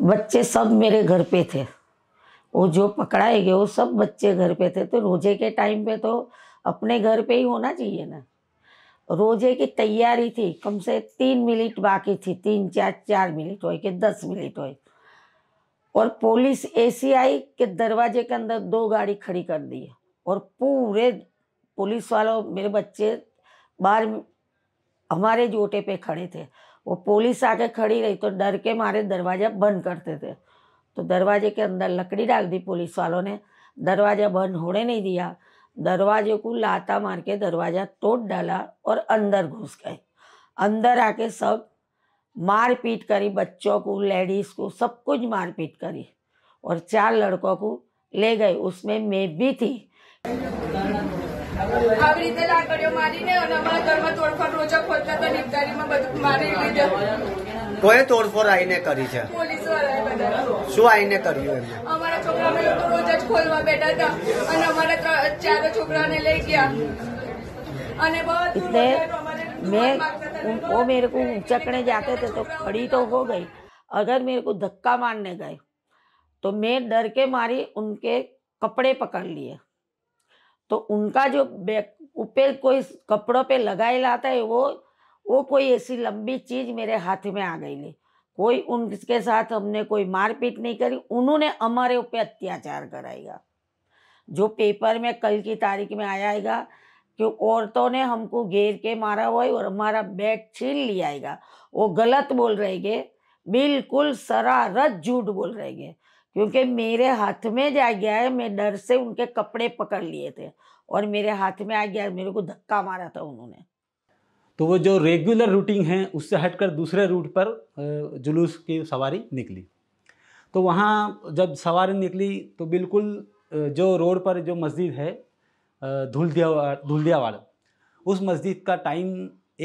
बच्चे सब मेरे घर पे थे वो जो पकड़ाए गए वो सब बच्चे घर पे थे तो रोजे के टाइम पे तो अपने घर पे ही होना चाहिए ना रोजे की तैयारी थी कम से तीन मिनट बाकी थी तीन चार चार मिनट हो के दस मिनट हो और पुलिस आई के दरवाजे के अंदर दो गाड़ी खड़ी कर दी और पूरे पुलिस वालों मेरे बच्चे बाहर हमारे जोटे पे खड़े थे वो पुलिस आके खड़ी रही तो डर के मारे दरवाज़ा बंद करते थे तो दरवाजे के अंदर लकड़ी डाल दी पुलिस वालों ने दरवाज़ा बंद होने नहीं दिया दरवाजे को लाता मार के दरवाज़ा तोड़ डाला और अंदर घुस गए अंदर आके सब मारपीट करी बच्चों को लेडीज़ को सब कुछ मारपीट करी और चार लड़कों को ले गए उसमें मैं भी थी આવી રીતે લાકડીઓ મારીને અને અમારા ઘરમાં તોડફોડ રોજો ખોદતા તો નિપટારીમાં બધું મારી લીધું કોઈ તોડફોડ આવીને કરી છે પોલીસ વાળાએ શું આવીને કર્યું એમને અમારા છોકરાને તો રોજ જ ખોલવા બેઠા હતા અને અમારા ચારો છોકરાને લઈ ગયા અને બહુ मैं वो मेरे को उचकने जाते थे तो खड़ी तो हो गई अगर मेरे को धक्का मारने गए तो मैं डर के मारी उनके कपड़े पकड़ लिए तो उनका जो बैक ऊपर कोई कपड़ों पे लगाए लाता है वो वो कोई ऐसी लंबी चीज़ मेरे हाथ में आ गई कोई उनके साथ हमने कोई मारपीट नहीं करी उन्होंने हमारे ऊपर अत्याचार कराएगा जो पेपर में कल की तारीख में आया आएगा कि औरतों ने हमको घेर के मारा हुआ है और हमारा बैग छीन लिया आएगा वो गलत बोल रहे बिल्कुल सरारत झूठ बोल रहेगे क्योंकि मेरे हाथ में जा गया है मैं डर से उनके कपड़े पकड़ लिए थे और मेरे हाथ में आ गया मेरे को धक्का मारा था उन्होंने तो वो जो रेगुलर रूटिंग है उससे हटकर दूसरे रूट पर जुलूस की सवारी निकली तो वहाँ जब सवारी निकली तो बिल्कुल जो रोड पर जो मस्जिद है धुलदिया धुलदियावाड़ा उस मस्जिद का टाइम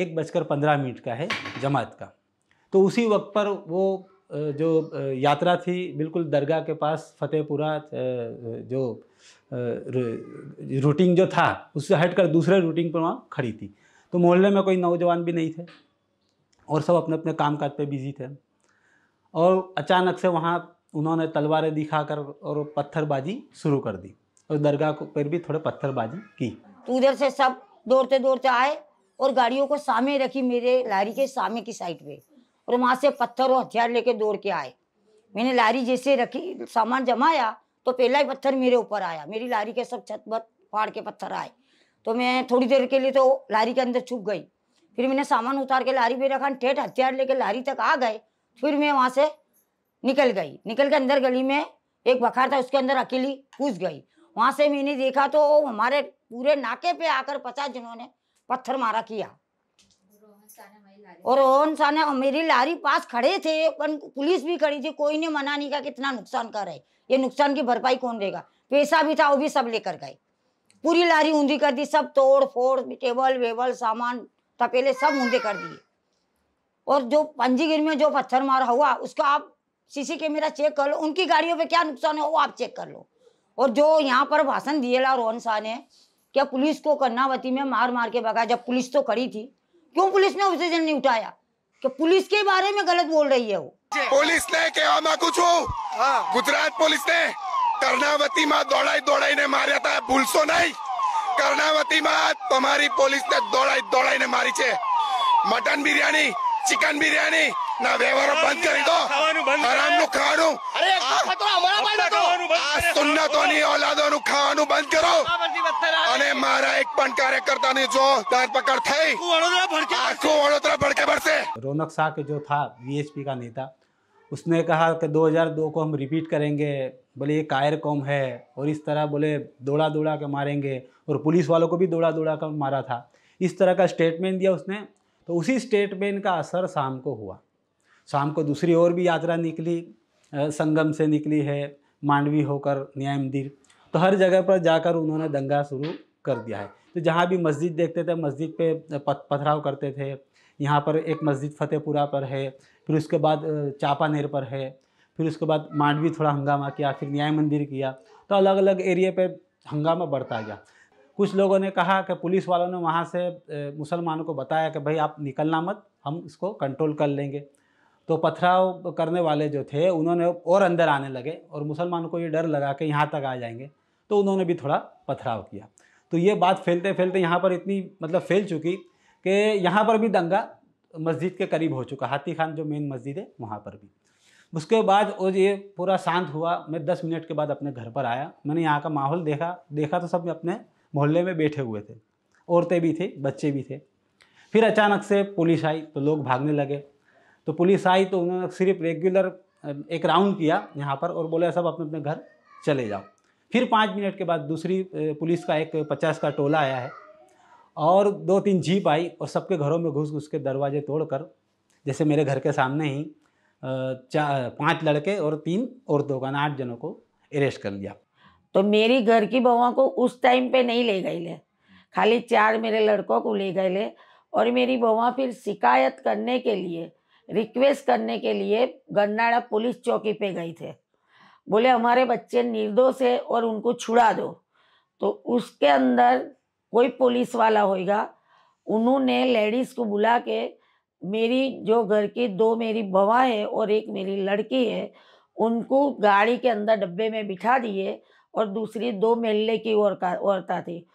एक बजकर पंद्रह मिनट का है जमात का तो उसी वक्त पर वो जो यात्रा थी बिल्कुल दरगाह के पास फतेहपुरा जो रूटिंग जो था उससे हटकर दूसरे रूटिंग पर वहाँ खड़ी थी तो मोहल्ले में कोई नौजवान भी नहीं थे और सब अपने अपने काम काज पर बिजी थे और अचानक से वहाँ उन्होंने तलवारें दिखाकर और पत्थरबाजी शुरू कर दी और दरगाह पर भी थोड़े पत्थरबाजी की तो उधर से सब दौड़ते दौड़ते आए और गाड़ियों को सामने रखी मेरे लारी के सामने की साइड पे और वहां से पत्थर और हथियार लेके दौड़ के आए मैंने लारी जैसे रखी सामान जमाया तो पहला ही पत्थर मेरे ऊपर आया मेरी लारी के सब छत बत फाड़ के पत्थर आए तो मैं थोड़ी देर के लिए तो लारी के अंदर छुप गई फिर मैंने सामान उतार के लारी पे रखा ठेठ हथियार लेके लारी तक आ गए फिर मैं वहाँ से निकल गई निकल के अंदर गली में एक बखार था उसके अंदर अकेली घुस गई वहाँ से मैंने देखा तो हमारे पूरे नाके पे आकर पचास जनों ने पत्थर मारा किया और ओन ने मेरी लारी पास खड़े थे पर पुलिस भी खड़ी थी कोई ने मना नहीं किया कितना नुकसान कर रहे ये नुकसान की भरपाई कौन देगा पैसा भी था वो भी सब लेकर गए पूरी लारी ऊंधी कर दी सब तोड़ फोड़ टेबल वेबल सामान तपेले सब ऊंधे कर दिए और जो पंजीगिर में जो पत्थर मारा हुआ उसका आप सीसी कैमरा चेक कर लो उनकी गाड़ियों पे क्या नुकसान है वो आप चेक कर लो और जो यहाँ पर भाषण दिए ला रोहन शाह ने क्या पुलिस को कर्णावती में मार मार के भगा जब पुलिस तो खड़ी थी क्यों पुलिस ने ऑब्जेक्शन नहीं उठाया कि पुलिस के बारे में गलत बोल रही है वो પોલીસ ને કહેવામાં માંગુ છું ગુજરાત પોલીસ ને કર્ણાવતી માં દોડાઈ દોડાઈને માર્યા હતા ભૂલશો નહીં કર્ણાવતી માં તમારી પોલીસ ને દોડાઈ દોડાઈને મારી છે મટન બિરયાની ચિકન બિરયાની ના વ્યવહારો બંધ કરી દો હરામ નું ખાવાનું रौनक शाह के जो था वीएचपी का नेता उसने कहा कि 2002 को हम रिपीट करेंगे बोले ये कायर कौम है और इस तरह बोले दौड़ा दौड़ा के मारेंगे और पुलिस वालों को भी दौड़ा दौड़ा कर मारा था इस तरह का स्टेटमेंट दिया उसने तो उसी स्टेटमेंट का असर शाम को हुआ शाम को दूसरी और भी यात्रा निकली संगम से निकली है मांडवी होकर न्याय मंदिर तो हर जगह पर जाकर उन्होंने दंगा शुरू कर दिया है तो जहाँ भी मस्जिद देखते थे मस्जिद पे पथराव करते थे यहाँ पर एक मस्जिद फतेहपुरा पर है फिर उसके बाद चापानेर पर है फिर उसके बाद मांडवी थोड़ा हंगामा किया फिर न्याय मंदिर किया तो अलग अलग एरिया पे हंगामा बढ़ता गया कुछ लोगों ने कहा कि पुलिस वालों ने वहाँ से मुसलमानों को बताया कि भाई आप निकलना मत हम इसको कंट्रोल कर लेंगे तो पथराव करने वाले जो थे उन्होंने और अंदर आने लगे और मुसलमानों को ये डर लगा कि यहाँ तक आ जाएंगे तो उन्होंने भी थोड़ा पथराव किया तो ये बात फैलते फैलते यहाँ पर इतनी मतलब फैल चुकी कि यहाँ पर भी दंगा मस्जिद के करीब हो चुका हाथी खान जो मेन मस्जिद है वहाँ पर भी उसके बाद वो ये पूरा शांत हुआ मैं दस मिनट के बाद अपने घर पर आया मैंने यहाँ का माहौल देखा देखा तो सब अपने मोहल्ले में बैठे हुए थे औरतें भी थे बच्चे भी थे फिर अचानक से पुलिस आई तो लोग भागने लगे तो पुलिस आई तो उन्होंने सिर्फ रेगुलर एक राउंड किया यहाँ पर और बोले सब अपने अपने घर चले जाओ फिर पाँच मिनट के बाद दूसरी पुलिस का एक पचास का टोला आया है और दो तीन जीप आई और सबके घरों में घुस घुस के दरवाजे तोड़कर जैसे मेरे घर के सामने ही चार पाँच लड़के और तीन औरतों का आठ जनों को अरेस्ट कर लिया तो मेरी घर की बहुआ को उस टाइम पे नहीं ले गई ले खाली चार मेरे लड़कों को ले गए ले और मेरी बहुआ फिर शिकायत करने के लिए रिक्वेस्ट करने के लिए गन्नाड़ा पुलिस चौकी पे गई थे बोले हमारे बच्चे निर्दोष है और उनको छुड़ा दो तो उसके अंदर कोई पुलिस वाला होगा उन्होंने लेडीज़ को बुला के मेरी जो घर की दो मेरी बवा है और एक मेरी लड़की है उनको गाड़ी के अंदर डब्बे में बिठा दिए और दूसरी दो मेले की और औरता थी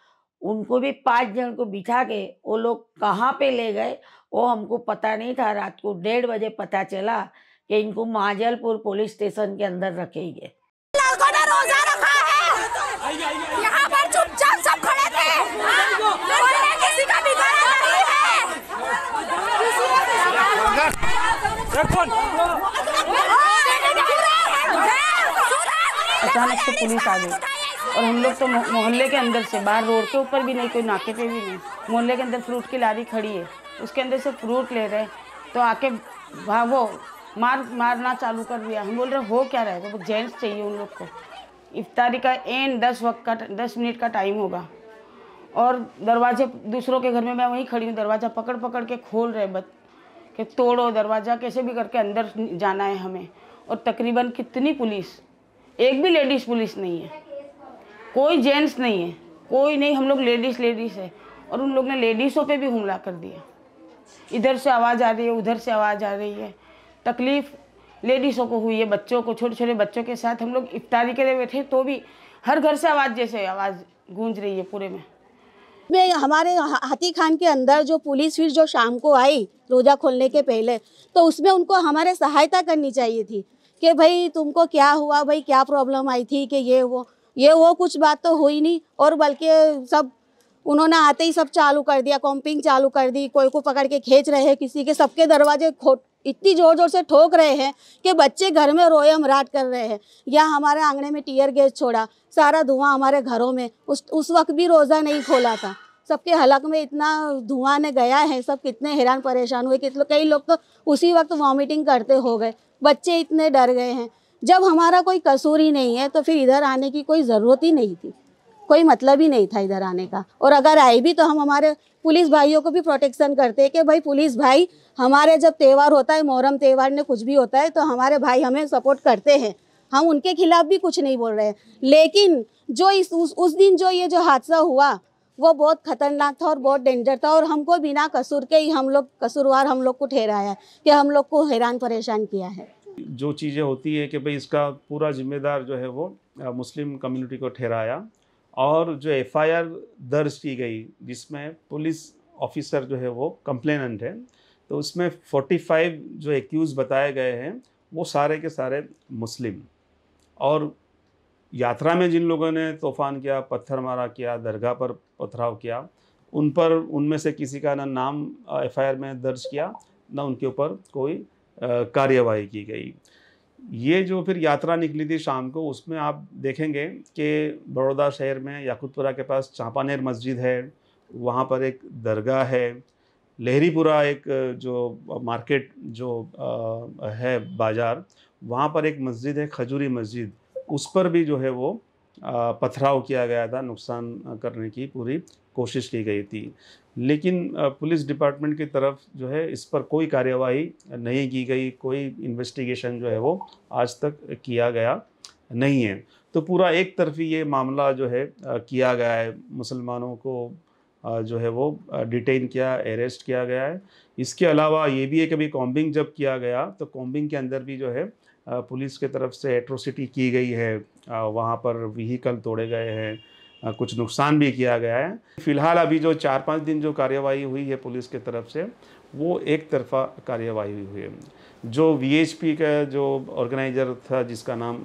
उनको भी पांच जन को बिठा के वो लोग कहाँ पे ले गए वो हमको पता नहीं था रात को डेढ़ बजे पता चला कि इनको माजलपुर पुलिस स्टेशन के अंदर रखेंगे लड़कों ने रोजा रखा है यहाँ पर चुपचाप सब खड़े थे किसी का नहीं है अचानक से पुलिस आ गई और हम लोग तो मोहल्ले के अंदर से बाहर रोड के ऊपर भी नहीं कोई नाके पे भी नहीं मोहल्ले के अंदर फ्रूट की लारी खड़ी है उसके अंदर से फ्रूट ले रहे तो आके वो मार मारना चालू कर दिया हम बोल रहे हो क्या रहे तो जेंट्स चाहिए उन लोग को इफ्तारी का एन दस वक्त का दस मिनट का टाइम होगा और दरवाजे दूसरों के घर में मैं वहीं खड़ी हूँ दरवाज़ा पकड़ पकड़ के खोल रहे बत कि तोड़ो दरवाज़ा कैसे भी करके अंदर जाना है हमें और तकरीबन कितनी पुलिस एक भी लेडीज़ पुलिस नहीं है कोई जेंट्स नहीं है कोई नहीं हम लोग लेडीज़ लेडीज़ है और उन लोग ने लेडीज़ों पे भी हमला कर दिया इधर से आवाज़ आ रही है उधर से आवाज़ आ रही है तकलीफ़ लेडीज़ों को हुई है बच्चों को छोटे छोटे बच्चों के साथ हम लोग इफ्तारी के लिए बैठे तो भी हर घर से आवाज़ जैसे आवाज़ गूंज रही है पूरे में मैं हमारे हाथी खान के अंदर जो पुलिस फिर जो शाम को आई रोज़ा खोलने के पहले तो उसमें उनको हमारे सहायता करनी चाहिए थी कि भाई तुमको क्या हुआ भाई क्या प्रॉब्लम आई थी कि ये वो ये वो कुछ बात तो हुई नहीं और बल्कि सब उन्होंने आते ही सब चालू कर दिया कॉम्पिंग चालू कर दी कोई को पकड़ के खींच रहे हैं किसी के सबके दरवाजे खो इतनी जोर जोर से ठोक रहे हैं कि बच्चे घर में रोए अमराट कर रहे हैं या हमारे आंगने में टीयर गैस छोड़ा सारा धुआं हमारे घरों में उस उस वक्त भी रोज़ा नहीं खोला था सबके हलक में इतना धुआं ने गया है सब कितने हैरान परेशान हुए कितने कई लोग तो उसी वक्त वॉमिटिंग करते हो गए बच्चे इतने डर गए हैं जब हमारा कोई कसूर ही नहीं है तो फिर इधर आने की कोई ज़रूरत ही नहीं थी कोई मतलब ही नहीं था इधर आने का और अगर आए भी तो हम हमारे पुलिस भाइयों को भी प्रोटेक्शन करते हैं कि भाई पुलिस भाई हमारे जब त्यौहार होता है मोहरम त्यौहार ने कुछ भी होता है तो हमारे भाई हमें सपोर्ट करते हैं हम उनके खिलाफ भी कुछ नहीं बोल रहे हैं लेकिन जो इस उस, उस दिन जो ये जो हादसा हुआ वो बहुत खतरनाक था और बहुत डेंजर था और हमको बिना कसूर के ही हम लोग कसूरवार हम लोग को ठहराया है कि हम लोग को हैरान परेशान किया है जो चीज़ें होती है कि भाई इसका पूरा जिम्मेदार जो है वो मुस्लिम कम्युनिटी को ठहराया और जो एफआईआर दर्ज की गई जिसमें पुलिस ऑफिसर जो है वो कंप्लेनेंट है तो उसमें 45 जो एक्यूज़ बताए गए हैं वो सारे के सारे मुस्लिम और यात्रा में जिन लोगों ने तूफान किया पत्थर मारा किया दरगाह पर पथराव किया उन पर उनमें से किसी का ना नाम एफआईआर में दर्ज किया ना उनके ऊपर कोई कार्यवाही की गई ये जो फिर यात्रा निकली थी शाम को उसमें आप देखेंगे कि बड़ौदा शहर में याकूतपुरा के पास चांपानेर मस्जिद है वहाँ पर एक दरगाह है लहरीपुरा एक जो मार्केट जो है बाज़ार वहाँ पर एक मस्जिद है खजूरी मस्जिद उस पर भी जो है वो पथराव किया गया था नुकसान करने की पूरी कोशिश की गई थी लेकिन पुलिस डिपार्टमेंट की तरफ जो है इस पर कोई कार्यवाही नहीं की गई कोई इन्वेस्टिगेशन जो है वो आज तक किया गया नहीं है तो पूरा एक तरफी ये मामला जो है किया गया है मुसलमानों को जो है वो डिटेन किया अरेस्ट किया गया है इसके अलावा ये भी है कि कॉम्बिंग जब किया गया तो कॉम्बिंग के अंदर भी जो है पुलिस के तरफ से एट्रोसिटी की गई है वहाँ पर व्हीकल तोड़े गए हैं कुछ नुकसान भी किया गया है फिलहाल अभी जो चार पाँच दिन जो कार्यवाही हुई है पुलिस के तरफ से वो एक तरफा कार्यवाही हुई है जो वीएचपी का जो ऑर्गेनाइजर था जिसका नाम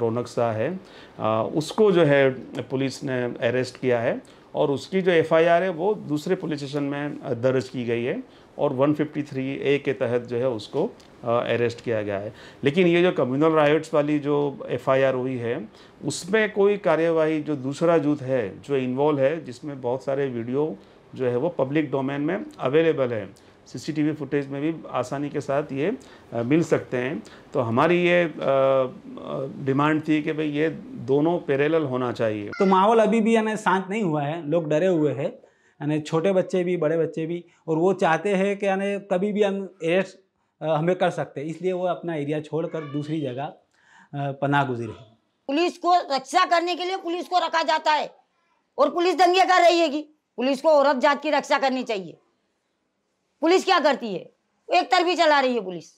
रौनक शाह है उसको जो है पुलिस ने अरेस्ट किया है और उसकी जो एफआईआर है वो दूसरे पुलिस स्टेशन में दर्ज की गई है और 153 ए के तहत जो है उसको अरेस्ट किया गया है लेकिन ये जो कम्युनल राइट्स वाली जो एफआईआर हुई है उसमें कोई कार्यवाही जो दूसरा जूथ है जो इन्वॉल्व है जिसमें बहुत सारे वीडियो जो है वो पब्लिक डोमेन में अवेलेबल है सीसीटीवी फुटेज में भी आसानी के साथ ये आ, मिल सकते हैं तो हमारी ये डिमांड थी कि भाई ये दोनों पैरेलल होना चाहिए तो माहौल अभी भी यानी शांत नहीं हुआ है लोग डरे हुए हैं यानी छोटे बच्चे भी बड़े बच्चे भी और वो चाहते हैं कि यानी कभी भी हम एड्स हमें कर सकते इसलिए वो अपना एरिया छोड़कर दूसरी जगह पनाह गुजरे पुलिस को रक्षा करने के लिए पुलिस को रखा जाता है और पुलिस दंगे कर रही है कि पुलिस को औरत जात की रक्षा करनी चाहिए पुलिस क्या करती है एक तरफी चला रही है पुलिस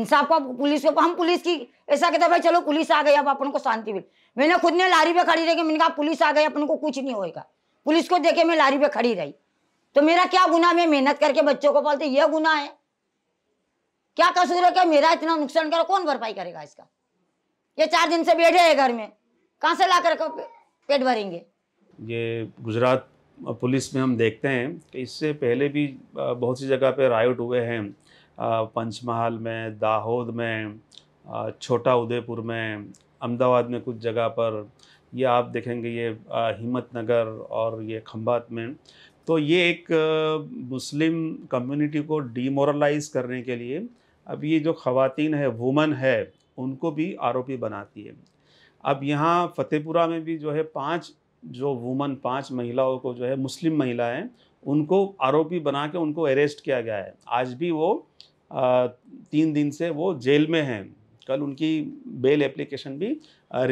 इंसाफ का पुलिस को हम पुलिस की ऐसा कहते भाई चलो पुलिस आ गई अब अपन को शांति मिल मैंने खुद ने लारी पे खड़ी रह मैंने कहा पुलिस आ गई अपन को कुछ नहीं होएगा पुलिस को देखे मैं लारी पे खड़ी रही तो मेरा क्या गुना मैं मेहनत करके बच्चों को पालते यह गुना है क्या कसूर है क्या मेरा इतना नुकसान करो कौन भरपाई करेगा इसका ये चार दिन से बैठे है घर में कहाँ से ला कर पेट भरेंगे ये गुजरात पुलिस में हम देखते हैं कि इससे पहले भी बहुत सी जगह पे राइट हुए हैं पंचमहाल में दाहोद में छोटा उदयपुर में अहमदाबाद में कुछ जगह पर ये आप देखेंगे ये हिम्मत नगर और ये खम्बात में तो ये एक मुस्लिम कम्युनिटी को डीमोरलाइज करने के लिए अब ये जो ख़वातीन है वुमन है उनको भी आरोपी बनाती है अब यहाँ फतेहपुरा में भी जो है पांच जो वुमन पांच महिलाओं को जो है मुस्लिम महिलाएं उनको आरोपी बना के उनको अरेस्ट किया गया है आज भी वो तीन दिन से वो जेल में हैं कल उनकी बेल एप्लीकेशन भी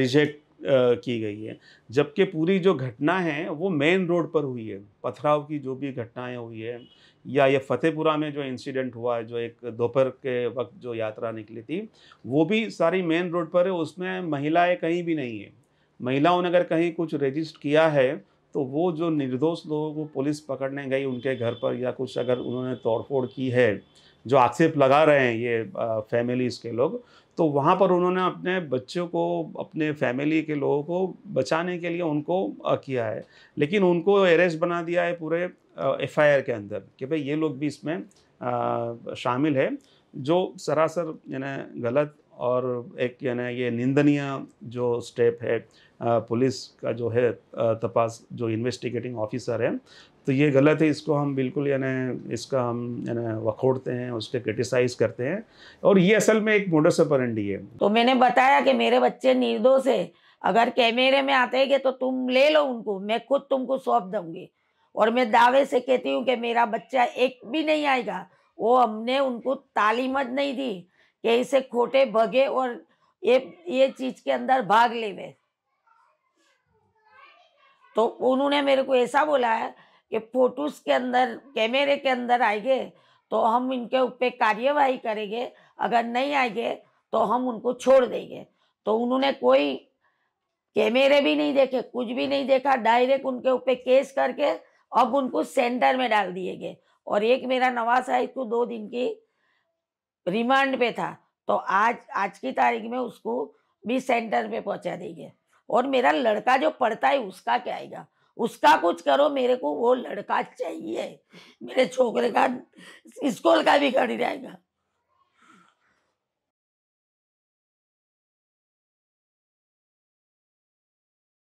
रिजेक्ट की गई है जबकि पूरी जो घटना है वो मेन रोड पर हुई है पथराव की जो भी घटनाएं हुई है या ये फतेहपुरा में जो इंसिडेंट हुआ है जो एक दोपहर के वक्त जो यात्रा निकली थी वो भी सारी मेन रोड पर है उसमें महिलाएं कहीं भी नहीं है महिलाओं ने अगर कहीं कुछ रजिस्ट किया है तो वो जो निर्दोष लोगों को पुलिस पकड़ने गई उनके घर पर या कुछ अगर उन्होंने तोड़फोड़ की है जो आक्षेप लगा रहे हैं ये फैमिलीज़ के लोग तो वहाँ पर उन्होंने अपने बच्चों को अपने फैमिली के लोगों को बचाने के लिए उनको किया है लेकिन उनको अरेस्ट बना दिया है पूरे एफ के अंदर कि भाई ये लोग भी इसमें शामिल है जो सरासर यानी गलत और एक यानी ये निंदनीय जो स्टेप है पुलिस का जो है तपास जो इन्वेस्टिगेटिंग ऑफिसर है तो ये गलत है इसको हम बिल्कुल यानी इसका हम यानी वखोड़ते हैं उसके क्रिटिसाइज करते हैं और ये असल में एक मोडस अपरंडी है तो मैंने बताया कि मेरे बच्चे निर्दोष है अगर कैमरे में आते हैं तो तुम ले लो उनको मैं खुद तुमको सौंप दूंगी और मैं दावे से कहती हूँ कि मेरा बच्चा एक भी नहीं आएगा वो हमने उनको तालीमत नहीं दी कि इसे खोटे भगे और ये ये चीज़ के अंदर भाग ले तो उन्होंने मेरे को ऐसा बोला है ये फोटोज़ के अंदर कैमरे के अंदर आएंगे तो हम इनके ऊपर कार्यवाही करेंगे अगर नहीं आएंगे तो हम उनको छोड़ देंगे तो उन्होंने कोई कैमरे भी नहीं देखे कुछ भी नहीं देखा डायरेक्ट उनके ऊपर केस करके अब उनको सेंटर में डाल दिए गए और एक मेरा नवाज साहिब को दो दिन की रिमांड पे था तो आज आज की तारीख में उसको भी सेंटर पे पहुंचा देंगे और मेरा लड़का जो पढ़ता है उसका क्या आएगा उसका कुछ करो मेरे को वो लड़का चाहिए मेरे छोकरे का स्कूल का भी कर जाएगा